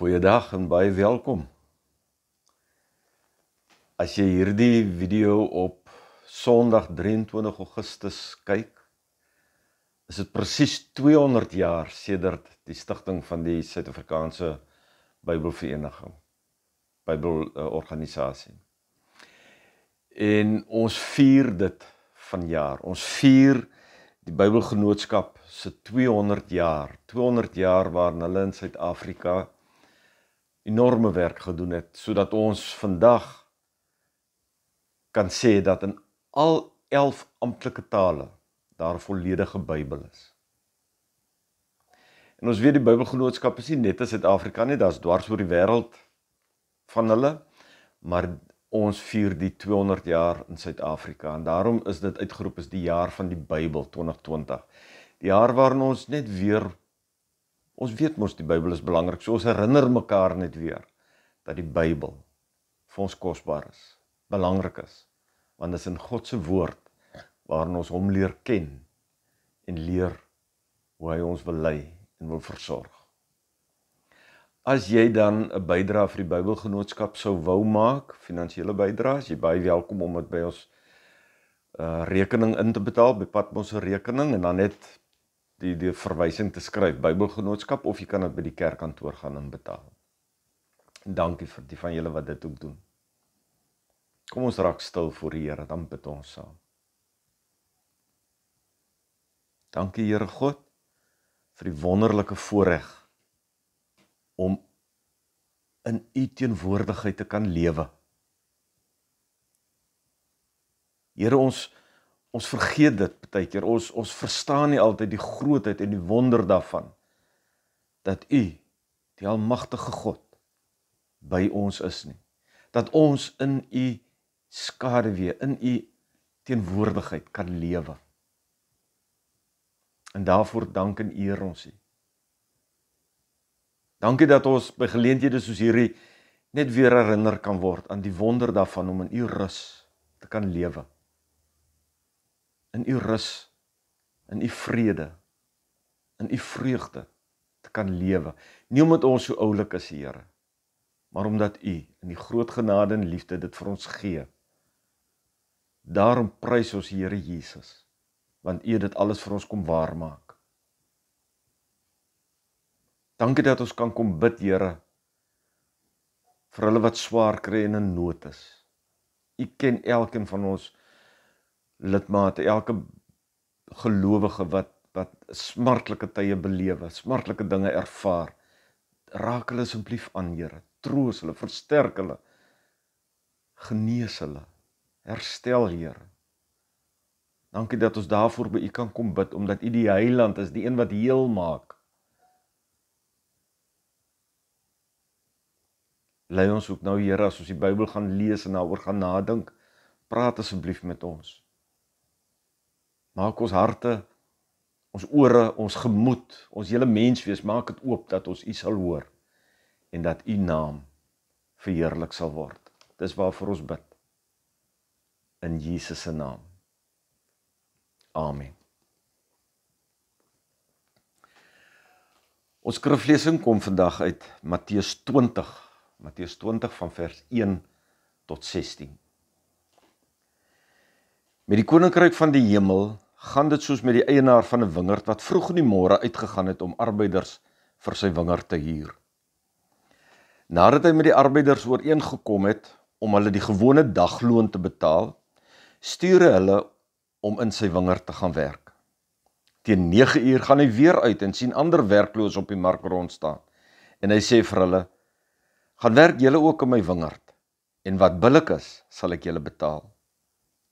Goeiedag en baie welkom. As jy hierdie video op Sondag 23 Augustus kyk, is dit presies 200 jaar sedert die stigting van die Suid-Afrikaanse Bybelvereniging, Bybelorganisasie. En ons vier dit vanjaar. Ons vier die Bybelgenootskap se 200 jaar, 200 jaar waarin hulle in Suid-Afrika enorme werk gedoen het sodat ons vandag kan sê dat in al 11 amptelike tale daar volledige Bybel is. En ons weet die Bybelgenootskap is nie net in Suid-Afrika nie, daar's dwars oor die wêreld van hulle, maar ons vier die 200 jaar in Suid-Afrika en daarom is dit uitgeroep as die jaar van die Bybel 2020. Die jaar waarin ons net weer Ons weet mos die Bybel is belangrik. So ons herinner mekaar net weer dat die Bybel vir ons kosbaar is, belangrik is, want dit is in God se woord waarin ons hom leer ken en leer hoe hy ons wil lei en wil versorg. As jy dan 'n bydrae vir die Bybelgenootskap sou wou maak, finansiële bydraes, jy baie welkom om dit by ons uh, rekening in te betaal by Patmos se rekening en dan net die die verwysing te skryf Bybelgenootskap of jy kan dit by die kerkkantoor gaan inbetaal. En dankie vir die van julle wat dit ook doen. Kom ons raak stil voor die Here, dan bid ons saam. Dankie Here God vir die wonderlike voorreg om in U teenwoordigheid te kan lewe. Here ons ons vergeet dit baie keer. Ons ons verstaan nie altyd die grootheid en die wonder daarvan dat U, die almagtige God, by ons is nie. Dat ons in U skaduwee, in U teenwoordigheid kan lewe. En daarvoor dank en eer ons U. Dankie dat ons by geleenthede soos hierdie net weer herinner kan word aan die wonder daarvan om in U rus te kan lewe in u rus in u vrede in u vreugde te kan lewe nie omdat ons so oulik is Here maar omdat u in die groot genade en liefde dit vir ons gee daarom prys ons Here Jesus want u het dit alles vir ons kom waar maak dankie dat ons kan kom bid Here vir hulle wat swaar kry en in nood is u ken elkeen van ons lidmate, elke gelowige wat wat smartelike tye belewe, smartelike dinge ervaar, raak hulle asseblief aan, Here. Troos hulle, versterk hulle. Genees hulle. Herstel, Here. Dankie dat ons daarvoor by U kan kom bid omdat U die Heiland is, die een wat heel maak. Lei ons ook nou Here as ons die Bybel gaan lees en daaroor gaan nadink. Praat asseblief met ons. Maak ons harte, ons ore, ons gemoed, ons hele menswees maak dit oop dat ons U sal hoor en dat U naam verheerlik sal word. Dis waarvoor ons bid. In Jesus se naam. Amen. Ons skriflesing kom vandag uit Matteus 20, Matteus 20 van vers 1 tot 16. Met die koninkryk van die hemel gaan dit soos met die eienaar van 'n wingerd wat vroeg in die môre uitgegaan het om arbeiders vir sy wingerd te huur. Nadat hy met die arbeiders ooreengekom het om hulle die gewone dagloon te betaal, stuur hy hulle om in sy wingerd te gaan werk. Teen 9uur gaan hy weer uit en sien ander werklose op die mark rond staan. En hy sê vir hulle: "Gaan werk julle ook in my wingerd en wat billik is, sal ek julle betaal."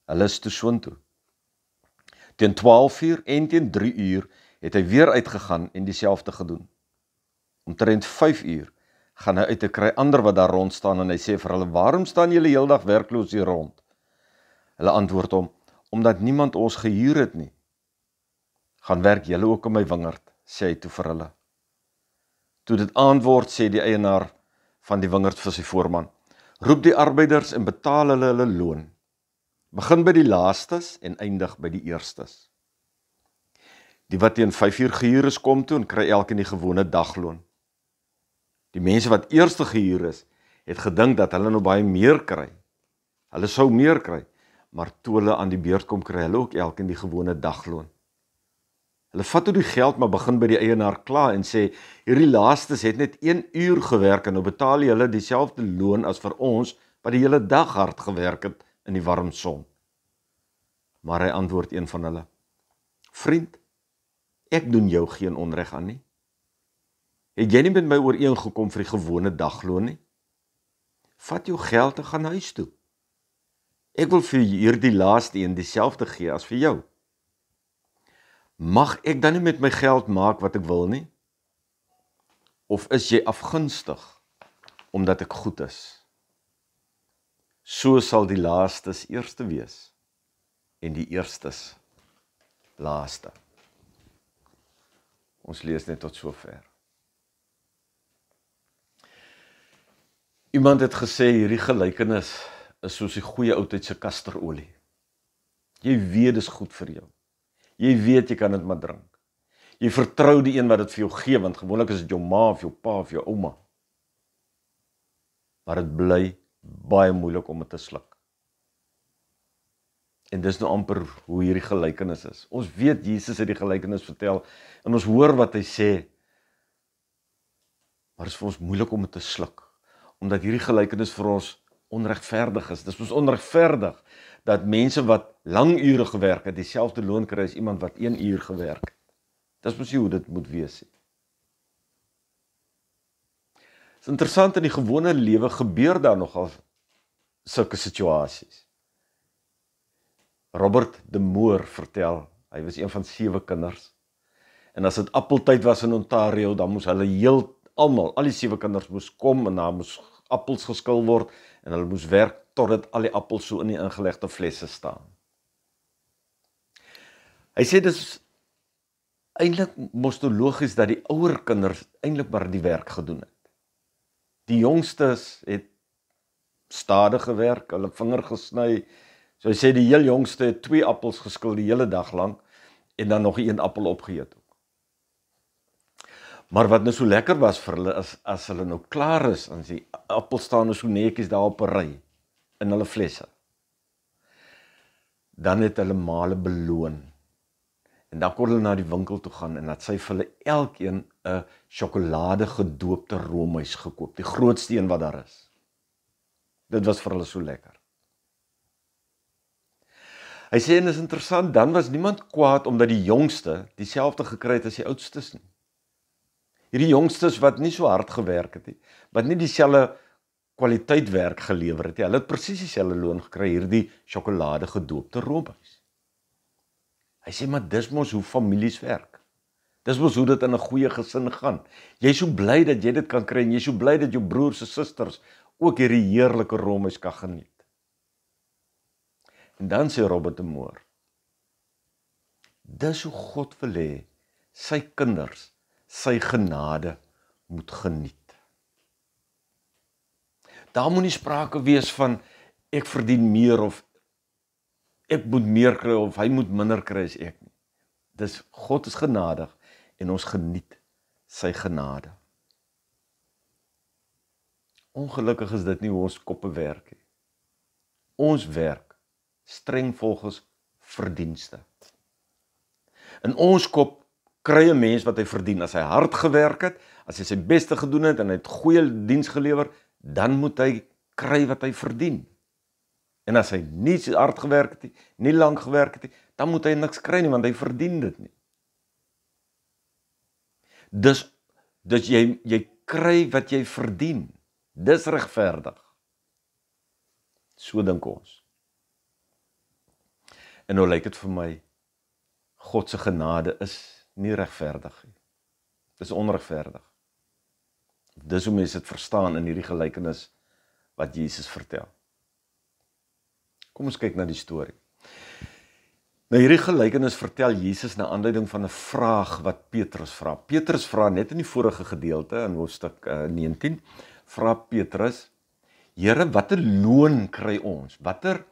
Hulle is te swontoe. Teen 12 uur en teen 3 uur het hy weer uitgegaan en dieselfde gedoen. Omtrent 5 uur gaan hy uit te kry ander wat daar rond staan en hy sê vir hulle: "Waarom staan julle heeldag werkloos hier rond?" Hulle antwoord hom: "Omdat niemand ons gehuur het nie." "Gaan werk julle ook in my wingerd," sê hy toe vir hulle. Toe dit antwoord sê die eienaar van die wingerd vir sy voorman: "Roep die arbeiders en betaal hulle hulle loon." Begin by die laastes en eindig by die eerstes. Die wat teen 5uur gehuur is kom toe en kry elk in die gewone dagloon. Die mense wat eerste gehuur is, het gedink dat hulle nou baie meer kry. Hulle sou meer kry, maar toe hulle aan die beurt kom kry hulle ook elk in die gewone dagloon. Hulle vat toe die geld maar begin by die eienaar kla en sê hierdie laastes het net 1 uur gewerk en nou betaal jy hulle dieselfde loon as vir ons wat die hele dag hard gewerk het in die warm son. Maar hy antwoord een van hulle: "Vriend, ek doen jou geen onreg aan nie. Het jy nie met my ooreengekom vir die gewone dagloon nie? Vat jou geld en gaan huis toe. Ek wil vir hierdie laaste een dieselfde gee as vir jou. Mag ek dan nie met my geld maak wat ek wil nie? Of is jy afgunstig omdat ek goed is?" so sal die laastes eerste wees en die eerstes laaste. Ons lees net tot sover. Iemand het gesê hierdie gelykenis is soos die goeie ou tyd se kasterolie. Jy weet dis goed vir jou. Jy weet jy kan dit maar drink. Jy vertrou die een wat dit vir jou gee want gewoonlik is dit jou ma of jou pa of jou ouma. Maar dit bly baie moeilik om dit te sluk. En dis nou amper hoe hierdie gelykenis is. Ons weet Jesus het die gelykenis vertel en ons hoor wat hy sê. Maar dit is vir ons moeilik om dit te sluk omdat hierdie gelykenis vir ons onregverdig is. Dis ons onregverdig dat mense wat lang ure gewerk het, dieselfde loon kry as iemand wat 1 uur gewerk het. Dis presies hoe dit moet wees. Het. Dit is interessant in die gewone lewe gebeur daar nogal sulke situasies. Robert de Moor vertel, hy was een van sewe kinders. En as dit appeltyd was in Ontario, dan moes hulle heel almal, al die sewe kinders moes kom en daar moes appels geskil word en hulle moes werk totdat al die appels so in die ingelegde flesse staan. Hy sê dis eintlik mosto logies dat die ouer kinders eintlik maar die werk gedoen het die jongstes het stadig gewerk, hulle vinger gesny. So hy sê die heel jongste het twee appels geskil die hele dag lank en dan nog een appel opgeëet ook. Maar wat nou so lekker was vir hulle as as hulle nou klaar is, dan sê appels staan nou so netjies daar op 'n ry in hulle flesse. Dan het hulle male beloon. En dan kon hulle na die winkel toe gaan en dat sy vir hulle elkeen 'n sjokolade gedoopte roomys gekoop, die grootste een wat daar is. Dit was vir hulle so lekker. Hy sê en is interessant, dan was niemand kwaad omdat die jongste dieselfde gekry het as die oudstes nie. Hierdie jongstes wat nie so hard gewerk het nie, wat nie dieselfde kwaliteit werk gelewer het nie. Hulle het presies dieselfde loon gekry hierdie sjokolade gedoopte roomys. Hy sê maar dis mos hoe families werk. Dis mos hoe dit in 'n goeie gesin gaan. Jy is so bly dat jy dit kan kry en jy is so bly dat jou broers se susters ook hierdie heerlike rommies kan geniet. En dan sê Robert te Moor: Dis hoe God wil hê sy kinders sy genade moet geniet. Daar moenie sprake wees van ek verdien meer of ek moet meer kry of hy moet minder kry as ek nie. Dis God is genadig en ons geniet sy genade. Ongelukkig is dit nie hoe ons koppe werk nie. Ons werk streng volgens verdienste. In ons kop kry 'n mens wat hy verdien as hy hard gewerk het, as hy sy beste gedoen het en hy het goeie diens gelewer, dan moet hy kry wat hy verdien. En as hy nie hard gewerk het nie, nie lank gewerk het nie, dan moet hy niks kry nie want hy verdien dit nie. Dis dis jy jy kry wat jy verdien. Dis regverdig. So dink ons. En nou lyk dit vir my God se genade is nie regverdig nie. Dis onregverdig. Dis hoe mense dit verstaan in hierdie gelykenis wat Jesus vertel. Kom ons kyk na die storie. Nou hierdie gelykenis vertel Jesus na aanleiding van 'n vraag wat Petrus vra. Petrus vra net in die vorige gedeelte in hoofstuk 19 eh, vra Petrus: "Here, watter loon kry ons? Watter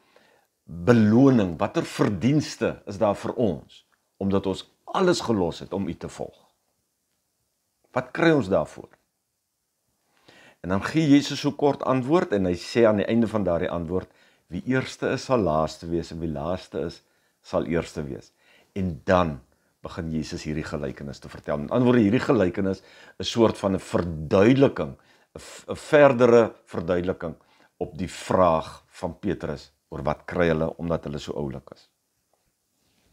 beloning, watter verdienste is daar vir ons omdat ons alles gelos het om U te volg? Wat kry ons daarvoor?" En dan gee Jesus so kort antwoord en hy sê aan die einde van daardie antwoord: "Wie eerste is, sal laaste wees en wie laaste is, sal eerste wees. En dan begin Jesus hierdie gelykenis te vertel. In ander woorde, hierdie gelykenis is 'n soort van 'n verduideliking, 'n verdere verduideliking op die vraag van Petrus oor wat kry hulle omdat hulle so oulik is.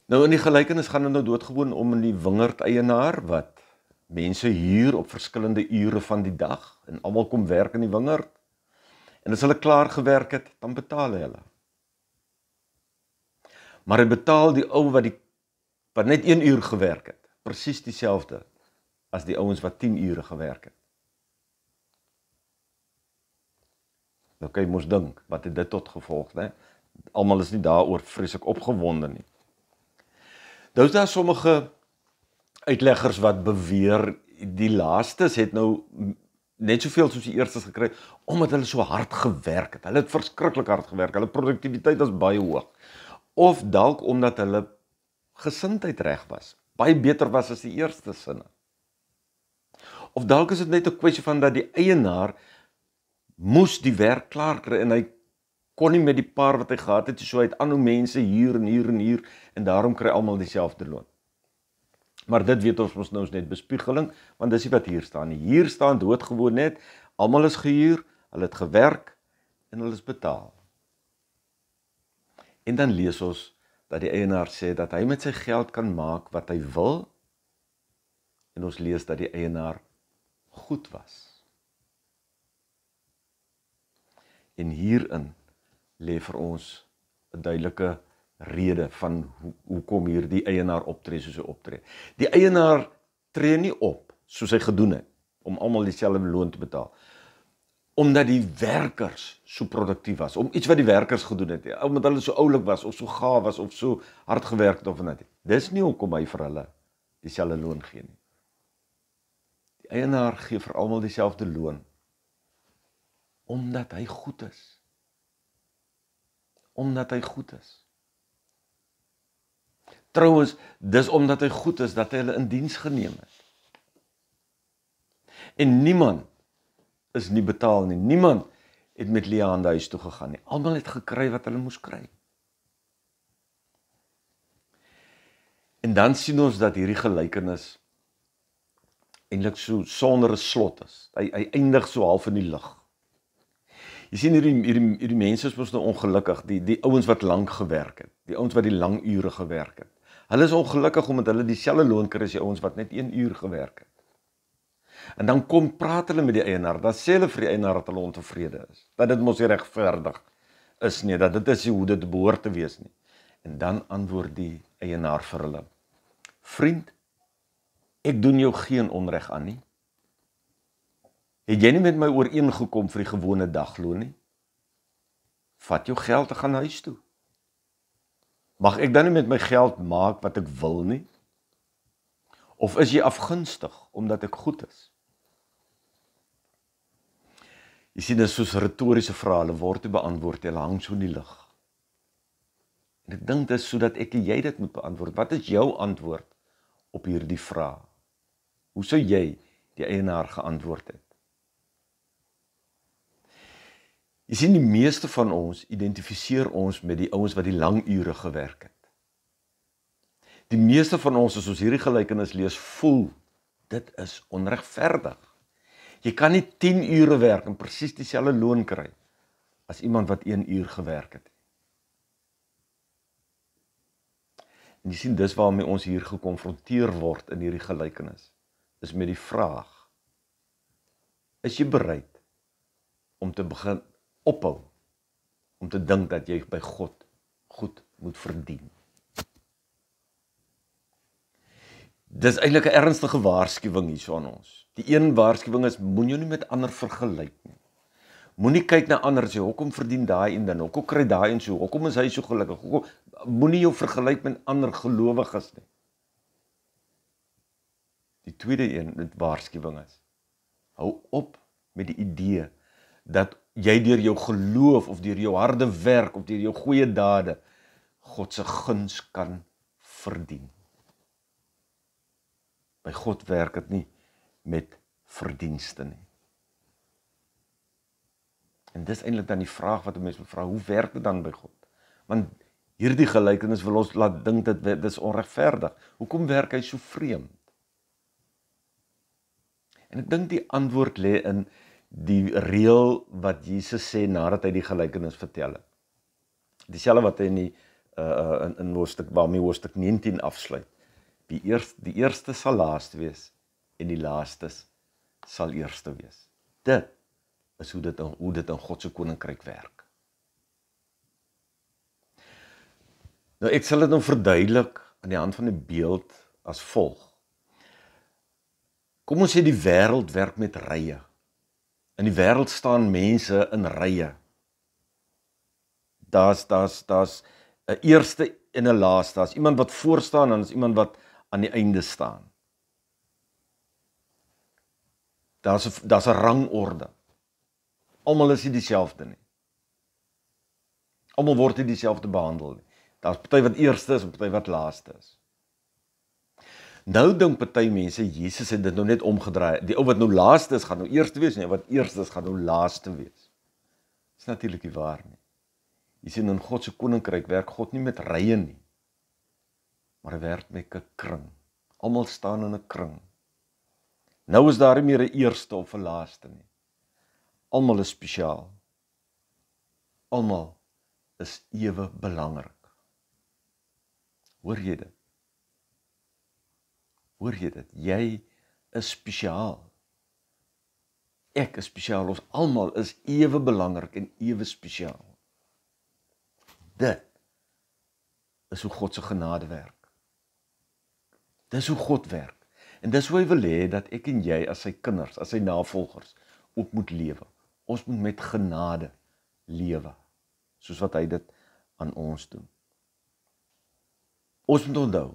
Nou in die gelykenis gaan dit nou doodgewoon om in die wingerd eienaar wat mense huur op verskillende ure van die dag en almal kom werk in die wingerd. En as hulle klaar gewerk het, dan betaal hy hulle maar hy betaal die ou wat die wat net 1 uur gewerk het, presies dieselfde as die ouens wat 10 ure gewerk het. Nou kan jy mos dink wat het dit tot gevolg, né? Almal is nie daaroor vreeslik opgewonde nie. Dous daar sommige uitleggers wat beweer die laastes het nou net soveel soos die eerstes gekry omdat hulle so hard gewerk het. Hulle het verskriklik hard gewerk. Hulle produktiwiteit was baie hoog of dalk omdat hulle gesindheid reg was, baie beter was as die eerste sinne. Of dalk is dit net 'n kwessie van dat die eienaar moes die werk klaar kry en hy kon nie met die paar wat hy gehad het, so hy het aanhou mense huur en huur en huur en daarom kry almal dieselfde loon. Maar dit weet ons mos nou net bespiegeling, want dis nie wat hier staan nie. Hier staan doodgewoon net almal is gehuur, hulle het gewerk en hulle is betaal. En dan lees ons dat die eienaar sê dat hy met sy geld kan maak wat hy wil. En ons lees dat die eienaar goed was. En hierin lê vir ons 'n duidelike rede van ho hoekom hierdie eienaar optree soos hy optree. Die eienaar tree nie op soos hy gedoen het om almal dieselfde loon te betaal omdat die werkers so produktief was, om iets wat die werkers gedoen het, ja, omdat hulle so oulik was of so gaaf was of so hard gewerk het of net. Dis nie hoekom hy vir hulle dieselfde loon gee nie. Die eienaar gee vir almal dieselfde loon omdat hy goed is. Omdat hy goed is. Trouwens, dis omdat hy goed is dat hy hulle in diens geneem het. En niemand is nie betaal nie. Niemand het met Leanda huis toe gegaan nie. Almal het gekry wat hulle moes kry. En dan sien ons dat hierdie gelykenis eintlik so sonder 'n slot is. Hy hy eindig so half in die lug. Jy sien hierdie hierdie hierdie mense is mos nou ongelukkig, die die ouens wat lank gewerk het, die ouens wat die lang ure gewerk het. Hulle is ongelukkig omdat hulle dieselfde loon kry as die ouens wat net 1 uur gewerk het. En dan kom praat hulle met die eienaar. Dan sê hulle vir die eienaar dat hulle ontevrede is. Dat dit mos regverdig is nie, dat dit is hoe dit behoort te wees nie. En dan antwoord die eienaar vir hulle: "Vriend, ek doen jou geen onreg aan nie. Het jy nie met my ooreengekom vir die gewone dagloon nie? Vat jou geld en gaan huis toe. Mag ek dan nie met my geld maak wat ek wil nie?" Of is jy afgunstig omdat ek goed is? Jy sien dit is soos retoriese vrae, hulle word te beantwoord, hulle hang so in die lug. En ek dink dit is sodat ek en jy dit moet beantwoord. Wat is jou antwoord op hierdie vraag? Hoe sou jy die eienaar geantwoord het? Jy sien die meeste van ons identifiseer ons met die ouens wat die lang ure gewerk het. Die meeste van ons as ons hierdie gelykenis lees, voel dit is onregverdig. Jy kan nie 10 ure werk en presies dieselfde loon kry as iemand wat 1 uur gewerk het. En jy sien dis waarmee ons hier gekonfronteer word in hierdie gelykenis. Is met die vraag: Is jy bereid om te begin ophou om te dink dat jy by God goed moet verdien? Dis eintlik 'n ernstige waarskuwing hier aan ons. Die een waarskuwing is moenie jou nie met ander vergelyk nie. Moenie kyk na ander sê hoekom verdien daai en dan hoekom kry daai en so hoekom is hy so gelukkig? Hoekom moenie jou vergelyk met ander gelowiges nie. Die tweede een met waarskuwing is hou op met die idee dat jy deur jou geloof of deur jou harde werk of deur jou goeie dade God se guns kan verdien. By God werk dit nie met verdienste nie. En dis eintlik dan die vraag wat 'n mens moet vra, hoe werk dit dan by God? Want hierdie gelykenis wil ons laat dink dit dis onregverdig. Hoekom werk hy so vreemd? En ek dink die antwoord lê in die reël wat Jesus sê nadat hy die gelykenis vertel het. Dieselfde wat hy in die uh in in hoofstuk waarmee hoofstuk 19 afsluit die eerste die eerste sal laaste wees en die laaste sal eerste wees. Dit is hoe dit in, hoe dit in God se koninkryk werk. Nou ek sal dit nou verduidelik aan die hand van 'n beeld as volg. Kom ons sê die wêreld werk met rye. In die wêreld staan mense in rye. Daar's daar's daar's 'n eerste en 'n laaste. Daar's iemand wat voor staan en dan is iemand wat aan die einde staan. Daar's 'n daar's 'n rangorde. Almal is nie dieselfde nie. Almal word nie dieselfde behandel nie. Daar's party wat eerste is en party wat laaste is. Nou dink party mense Jesus het dit nou net omgedraai. Die ou wat nou laaste is, gaan nou eerste wees nie, wat eerste is, gaan nou laaste wees. Dis natuurlik nie waar nie. Jy sien in God se koninkryk werk God nie met rye nie maar werd met 'n kring. Almal staan in 'n kring. Nou is daar nie meer 'n eerste of 'n laaste nie. Almal is spesiaal. Almal is ewe belangrik. Hoor jy dit? Hoor jy dit? Jy is spesiaal. Ek is spesiaal. Ons almal is ewe belangrik en ewe spesiaal. Dit is hoe God se genade werk. Dis hoe God werk. En dis hoe hy wil hê dat ek en jy as sy kinders, as sy navolgers, ook moet lewe. Ons moet met genade lewe, soos wat hy dit aan ons doen. Ons moet onthou,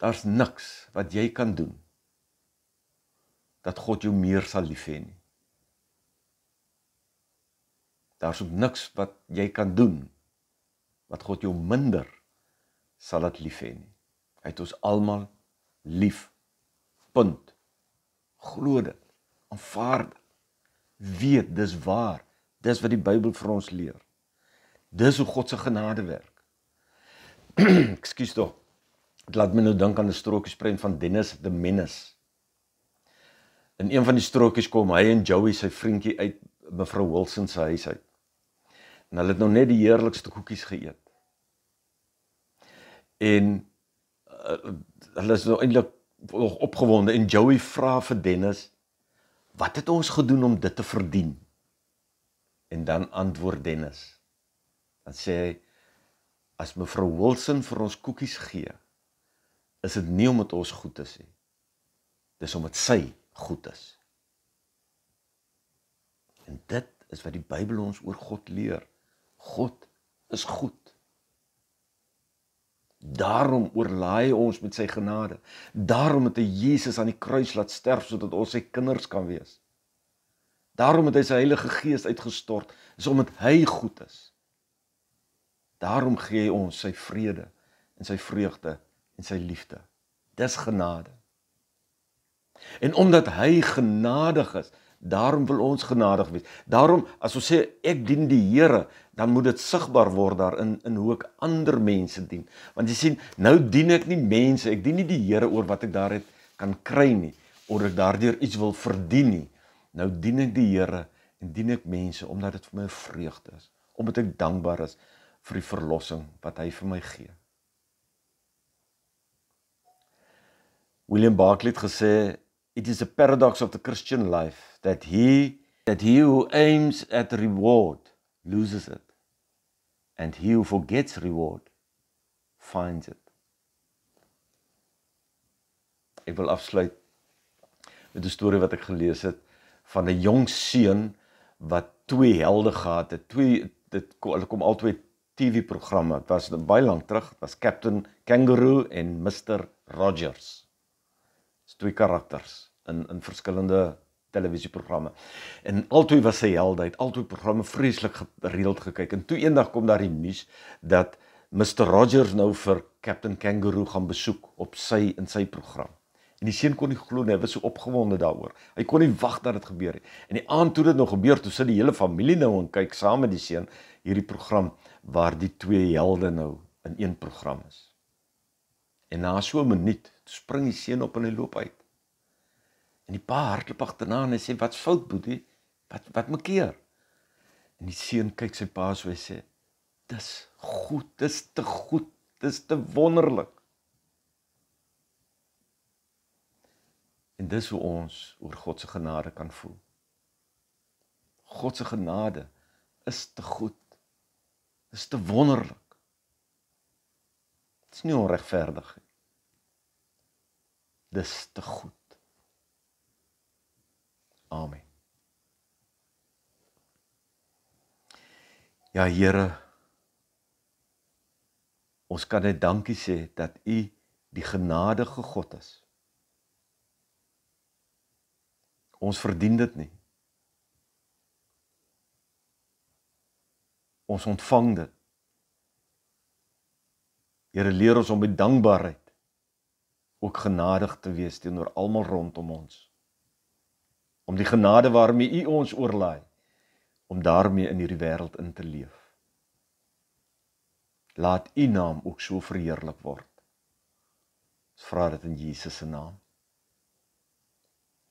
daar's niks wat jy kan doen dat God jou meer sal lief hê nie. Daar's ook niks wat jy kan doen wat God jou minder sal laat lief hê nie. Hy het ons almal lief. Punt. Glo dit. Aanvaar dit. Weet dis waar. Dis wat die Bybel vir ons leer. Dis hoe God se genade werk. Ekskuus tog. Dit laat my nou dink aan 'n strokie sprent van Dennis the Menace. In een van die strokies kom hy en Joey sy vriendjie uit mevrou Wilson se huis uit. En hulle het nou net die heerlikste koekies geëet. En Eh, hulle is nou eintlik nog opgewonde en Joey vra vir Dennis wat het ons gedoen om dit te verdien? En dan antwoord Dennis. Dan sê hy as mevrou Wilson vir ons koekies gee, is dit nie om dit ons goed te sê. Dis om dit sy goed is. En dit is wat die Bybel ons oor God leer. God is goed. Daarom oorlaai ons met sy genade. Daarom het hy Jesus aan die kruis laat sterf sodat ons sy kinders kan wees. Daarom het hy sy Heilige Gees uitgestort, is omdat hy goed is. Daarom gee hy ons sy vrede en sy vreugde en sy liefde. Dis genade. En omdat hy genadig is, daarom wil ons genadig wees. Daarom as ons sê ek dien die Here, dan moet dit sigbaar word daar in in hoe ek ander mense dien. Want jy sien, nou dien ek nie mense, ek dien nie die Here oor wat ek daar het kan kry nie, of ek daardeur iets wil verdien nie. Nou dien ek die Here en dien ek mense omdat dit vir my 'n vreugde is, omdat ek dankbaar is vir die verlossing wat hy vir my gee. William Barclay het gesê, "It is a paradox of the Christian life that he that he who aims at reward loses it and he who forgets reward finds it. Ek wil afsluit met 'n storie wat ek gelees het van 'n jong seun wat twee helde gehad het. Twee dit hulle kom albei TV-programme. Dit was baie lank terug. Dit was Captain Kangaroo en Mr Rogers. Dit's twee karakters in in verskillende televisieprogramme. En altoe was sy helde, hy het altoe programme vreeslik gereeld gekyk. En toe eendag kom daar die nuus dat Mr Rogers nou vir Captain Kangaroo gaan besoek op sy in sy program. En die seun kon nie glo nie, hy was so opgewonde daaroor. Hy kon nie wag dat dit gebeur nie. En die aand toe dit nou gebeur, toe sit die hele familie nou en kyk saam met die seun hierdie program waar die twee helde nou in een program is. En na so 'n minuut spring die seun op en hy loop uit. En die pa hardloop agterna en hy sê wat's fout boetie? Wat wat maak keer? En die seun kyk sy pa so en sê dis goed, dis te goed, dis te wonderlik. En dis hoe ons oor God se genade kan voel. God se genade is te goed. Is te wonderlik. Dit is nie onregverdig nie. Dis te goed. Amen. Ja Here, ons kan net dankie sê dat U die genadige God is. Ons verdien dit nie. Ons ontvang dit. Here leer ons om met dankbaarheid ook genadig te wees teenoor almal rondom ons om die genade waarmee U ons oorlaai om daarmee in hierdie wêreld in te leef. Laat U naam ook so verheerlik word. Ons vra dit in Jesus se naam.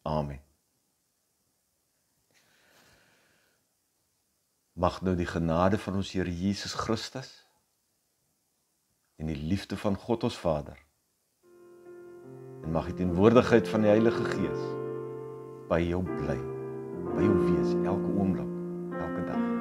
Amen. Mag nou die genade van ons Here Jesus Christus en die liefde van God ons Vader en mag die teenwoordigheid van die Heilige Gees by jou bly, by jou wees elke oomblik, elke dag.